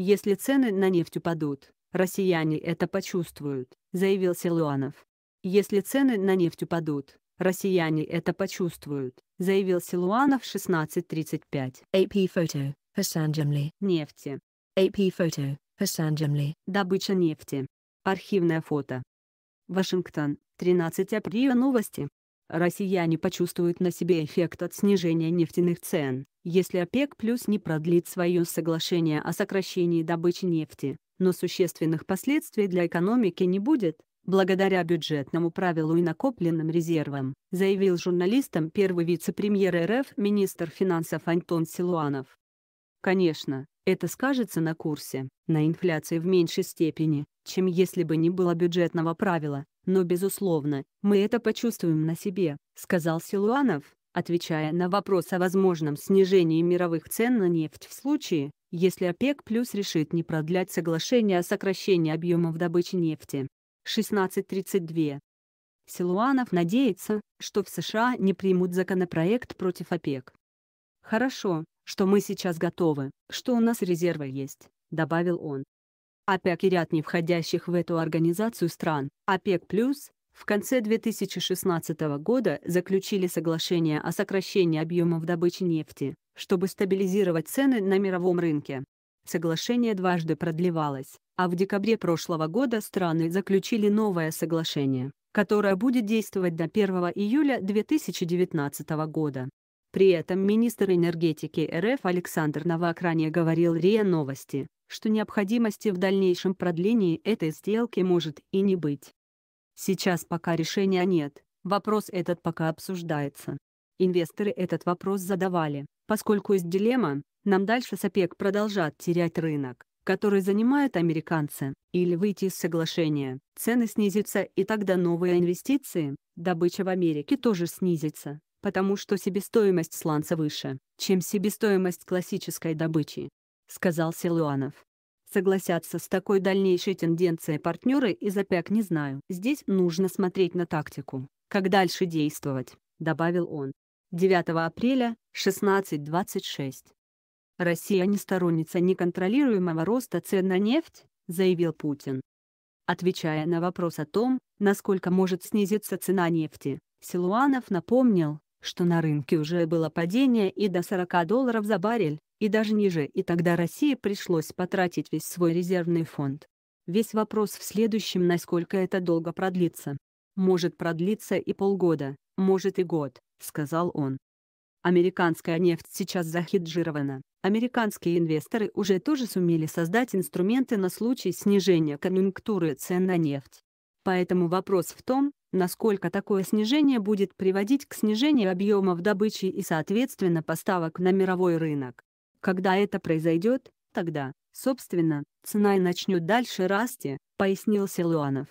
Если цены на нефть упадут, россияне это почувствуют, заявил Силуанов. Если цены на нефть упадут, россияне это почувствуют, заявил Силуанов 16.35. AP Photo, Hassan Jamli. Нефти. AP Photo, Hassan Jamli. Добыча нефти. Архивное фото. Вашингтон, 13 апреля новости. Россияне почувствуют на себе эффект от снижения нефтяных цен, если ОПЕК плюс не продлит свое соглашение о сокращении добычи нефти, но существенных последствий для экономики не будет, благодаря бюджетному правилу и накопленным резервам, заявил журналистам первый вице-премьер РФ министр финансов Антон Силуанов. Конечно, это скажется на курсе, на инфляции в меньшей степени, чем если бы не было бюджетного правила, но безусловно, мы это почувствуем на себе», — сказал Силуанов. Отвечая на вопрос о возможном снижении мировых цен на нефть в случае, если ОПЕК плюс решит не продлять соглашение о сокращении объемов добычи нефти. 16.32. Силуанов надеется, что в США не примут законопроект против ОПЕК. «Хорошо, что мы сейчас готовы, что у нас резервы есть», — добавил он. ОПЕК и ряд не входящих в эту организацию стран, ОПЕК+, в конце 2016 года заключили соглашение о сокращении объемов добычи нефти, чтобы стабилизировать цены на мировом рынке. Соглашение дважды продлевалось, а в декабре прошлого года страны заключили новое соглашение, которое будет действовать до 1 июля 2019 года. При этом министр энергетики РФ Александр Новак ранее говорил РИА Новости, что необходимости в дальнейшем продлении этой сделки может и не быть. Сейчас пока решения нет, вопрос этот пока обсуждается. Инвесторы этот вопрос задавали, поскольку есть дилемма, нам дальше с ОПЕК продолжат терять рынок, который занимают американцы, или выйти из соглашения, цены снизятся и тогда новые инвестиции, добыча в Америке тоже снизится, потому что себестоимость сланца выше, чем себестоимость классической добычи, сказал Силуанов. Согласятся с такой дальнейшей тенденцией партнеры и запяк не знаю. Здесь нужно смотреть на тактику. Как дальше действовать, добавил он. 9 апреля, 16.26. Россия не сторонница неконтролируемого роста цен на нефть, заявил Путин. Отвечая на вопрос о том, насколько может снизиться цена нефти, Силуанов напомнил, что на рынке уже было падение и до 40 долларов за баррель, и даже ниже, и тогда России пришлось потратить весь свой резервный фонд. Весь вопрос в следующем, насколько это долго продлится. Может продлиться и полгода, может и год, сказал он. Американская нефть сейчас захеджирована. Американские инвесторы уже тоже сумели создать инструменты на случай снижения конъюнктуры цен на нефть. Поэтому вопрос в том, насколько такое снижение будет приводить к снижению объемов добычи и соответственно поставок на мировой рынок. Когда это произойдет, тогда, собственно, цена и начнет дальше расти, пояснил Силуанов.